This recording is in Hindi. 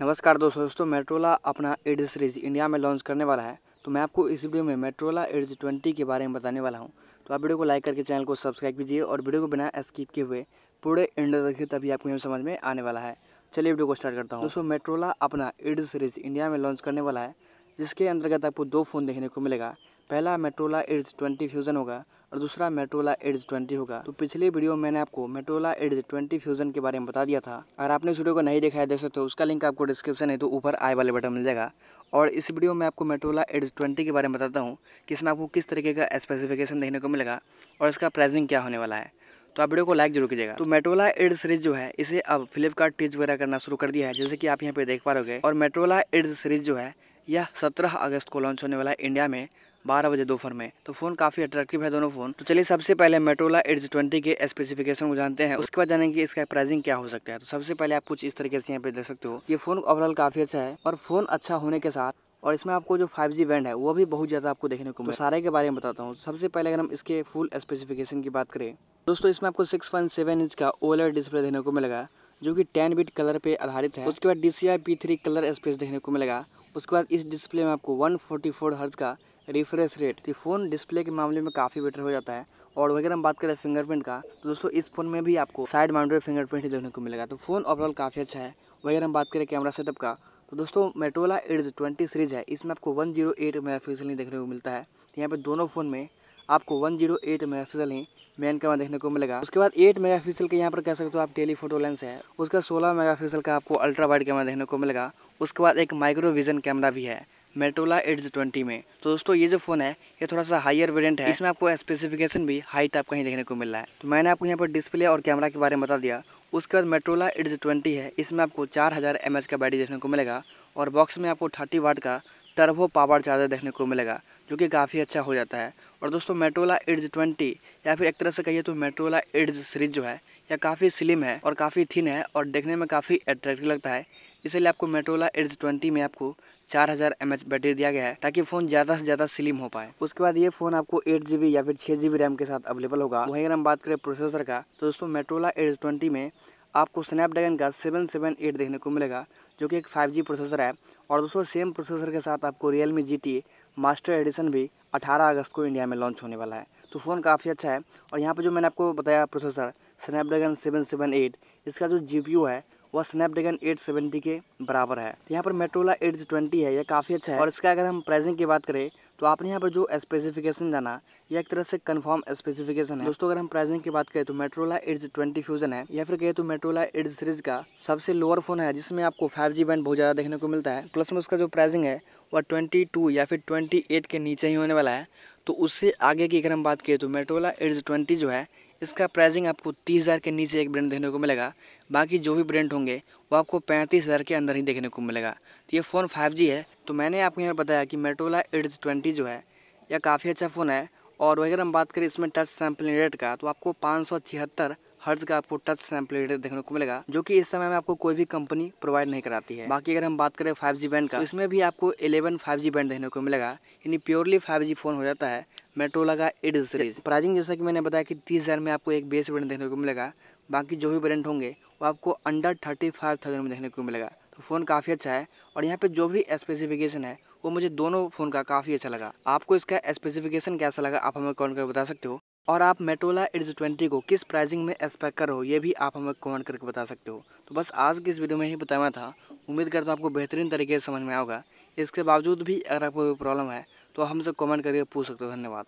नमस्कार दोस्तों दोस्तों मेट्रोला अपना एड सीरीज़ इंडिया में लॉन्च करने वाला है तो मैं आपको इस वीडियो में मेट्रोला एड्स ट्वेंटी के बारे में बताने वाला हूँ तो आप वीडियो को लाइक करके चैनल को सब्सक्राइब कीजिए और वीडियो को बिना स्किप किए हुए पूरे एंड रखिए तभी आपको ये समझ में आने वाला है चलिए वीडियो को स्टार्ट करता हूँ दोस्तों मेट्रोला अपना एड सीरीज़ इंडिया में लॉन्च करने वाला है जिसके अंतर्गत आपको दो फ़ोन देखने को मिलेगा पहला मेट्रोला एड्स ट्वेंटी फ्यूज़न होगा और दूसरा मेट्रोला एड्स ट्वेंटी होगा तो पिछले वीडियो में मैंने आपको मेट्रोला एड्स ट्वेंटी फ्यूजन के बारे में बता दिया था अगर आपने इस वीडियो को नहीं देखा है दोस्तों तो उसका लिंक आपको डिस्क्रिप्शन है तो ऊपर आई वाले बटन मिल जाएगा और इस वीडियो में आपको मेट्रोला एड्स ट्वेंटी के बारे में बताता हूँ कि इसमें आपको किस तरीके का स्पेसिफिकेशन देखने को मिलेगा और इसका प्राइसिंग क्या होने वाला है तो आप वीडियो को लाइक जरूर कीजिएगा तो मेट्रोला एड सीरीज जो है इसे अब फ्लिपकार्ट टीच वगैरह करना शुरू कर दिया है जैसे कि आप यहाँ पे देख पा रहे हो और मेट्रोला एड सीरीज जो है यह 17 अगस्त को लॉन्च होने वाला है इंडिया में बारह बजे दोपहर में तो फोन काफी अट्रैक्टिव है दोनों फोन तो चलिए सबसे पहले मेट्रोला एड्स ट्वेंटी के स्पेसिफिकेशन को जानते हैं उसके बाद जानेंगे इसका प्राइसिंग क्या हो सकता है तो सबसे पहले आप कुछ इस तरीके से यहाँ पे देख सकते हो ये फोन ओवरऑल काफी अच्छा है और फोन अच्छा होने के साथ और इसमें आपको जो 5G बैंड है वो भी बहुत ज़्यादा आपको देखने को मिले तो सारे के बारे में बताता हूँ सबसे पहले अगर हम इसके फुल स्पेसिफिकेशन की बात करें दोस्तों इसमें आपको सिक्स पॉइंट सेवन इंच का ओलर डिस्प्ले देखने को मिलेगा जो कि टेन बिट कलर पे आधारित है उसके बाद D C I P three colour space देखने को मिलेगा उसके बाद इस डिस्प्ले में आपको 144 फोर्टी हर्ज का रिफ्रेश रेट तो फ़ोन डिस्प्ले के मामले में काफ़ी बेटर हो जाता है और अगर हम बात करें फिंगरप्रिंट का तो दोस्तों इस फ़ोन में भी आपको साइड माउंटेड फिंगरप्रिंट ही देखने को मिलेगा तो फ़ोन ओवरऑल काफ़ी अच्छा है वगैरह हम बात करें कैमरा सेटअप का तो दोस्तों मेटोला एड्स ट्वेंटी सीरीज है इसमें आपको वन जीरो एट मेगा ही देखने को मिलता है तो यहाँ पर दोनों फ़ोन में आपको वन जीरो एट मेगा ही मेन कैमरा देखने को मिलेगा उसके बाद एट मेगापिक्सल के यहाँ पर कह सकते हो आप टेली फोटो लेंस है उसका सोलह मेगापिक्सल का आपको अल्ट्रा वाइड कैमरा देखने को मिलेगा उसके बाद एक माइक्रो विजन कैमरा भी है मेट्रोला एड्स ट्वेंटी में तो दोस्तों ये जो फ़ोन है ये थोड़ा सा हायर वेरिएंट है इसमें आपको स्पेसिफिकेशन भी हाई टाइप का ही देखने को मिल रहा है तो मैंने आपको यहाँ पर डिस्प्ले और कैमरा के बारे में बता दिया उसके बाद मेट्रोला एड्स ट्वेंटी है इसमें आपको चार हज़ार एम का बैटरी देखने को मिलेगा और बॉक्स में आपको थर्टी वाट का टर्बो पावर चार्जर देखने को मिलेगा जो कि काफ़ी अच्छा हो जाता है और दोस्तों मेट्रोला एड्स ट्वेंटी या फिर एक तरह से कहिए तो मेट्रोला एड्स सीरीज जो है यह काफ़ी स्लिम है और काफ़ी थिन है और देखने में काफ़ी अट्रैक्टिव लगता है इसलिए आपको मेट्रोला एड्स ट्वेंटी में आपको चार हज़ार एम एच बैटरी दिया गया है ताकि फ़ोन ज़्यादा से ज़्यादा स्लिम हो पाए उसके बाद ये फ़ोन आपको एट जी बी या फिर छः जी बी रैम के साथ अवेलेबल होगा वहीं अगर हम बात करें प्रोसेसर का तो दोस्तों मेट्रोला एड्स ट्वेंटी में आपको स्नैपड्रैगन का सेवन सेवन एट देखने को मिलेगा जो कि एक फाइव जी प्रोसेसर है और दोस्तों सेम प्रोसेसर के साथ आपको realme G T master edition भी 18 अगस्त को इंडिया में लॉन्च होने वाला है तो फ़ोन काफ़ी अच्छा है और यहाँ पर जो मैंने आपको बताया processor Snapdragon seven seven eight इसका जो जी पी यू है वह स्नैपड्रैगन सेवेंटी के बराबर है यहाँ पर मेट्रोला एट ट्वेंटी है यह काफ़ी अच्छा है और इसका अगर हम प्राइसिंग की बात करें तो आपने यहाँ पर जो स्पेसिफिकेशन जाना ये एक तरह से कंफर्म स्पेसिफिकेशन है दोस्तों अगर हम प्राइसिंग की बात करें तो मेट्रोला एड्स ट्वेंटी फ्यूजन है या फिर कहें तो मेट्रोला इड्स सीरीज का सबसे लोअर फोन है जिसमें आपको फाइव जी बैंड बहुत ज़्यादा देखने को मिलता है प्लस में उसका जो प्राइसिंग है वह ट्वेंटी टू या फिर ट्वेंटी एट के नीचे ही होने वाला है तो उससे आगे की अगर हम बात करें तो मेट्रोला एड्स ट्वेंटी जो है इसका प्राइसिंग आपको तीस हज़ार के नीचे एक ब्रांड देखने को मिलेगा बाकी जो भी ब्रांड होंगे वो आपको पैंतीस हज़ार के अंदर ही देखने को मिलेगा तो ये फ़ोन फाइव जी है तो मैंने आपको यहाँ बताया कि मेट्रोला एड ट्वेंटी जो है यह काफ़ी अच्छा फ़ोन है और अगर हम बात करें इसमें टच सैम्पलिंग रेट का तो आपको पाँच सौ छिहत्तर हर्ज का आपको टच सैम्पल रेट देखने को मिलेगा जो कि इस समय में आपको कोई भी कंपनी प्रोवाइड नहीं कराती है बाकी अगर हम बात करें 5G बैंड का तो इसमें भी आपको 11 5G बैंड देखने को मिलेगा यानी प्योरली 5G फ़ोन हो जाता है मेट्रोला का एट सीरीज प्राइजिंग जैसा कि मैंने बताया कि तीस हज़ार में आपको एक बेस वेरियंट देखने को मिलेगा बाकी जो भी वेरियंट होंगे वो आपको अंडर थर्टी फाइव थाउजेंड में देखने को मिलेगा तो फ़ोन काफ़ी अच्छा है और यहाँ पे जो भी स्पेसिफिकेशन है वो मुझे दोनों फ़ोन का काफ़ी अच्छा लगा आपको इसका स्पेसिफिकेशन कैसा लगा आप हमें कमेंट करके बता सकते हो और आप मेटोला एड्स ट्वेंटी को किस प्राइसिंग में एक्सपेक्ट कर रहे हो ये भी आप हमें कमेंट करके बता सकते हो तो बस आज की इस वीडियो में ही बताना था उम्मीद करता हूँ आपको बेहतरीन तरीके से समझ में आओगा इसके बावजूद भी अगर आपको प्रॉब्लम है तो हमसे कमेंट करके पूछ सकते हो धन्यवाद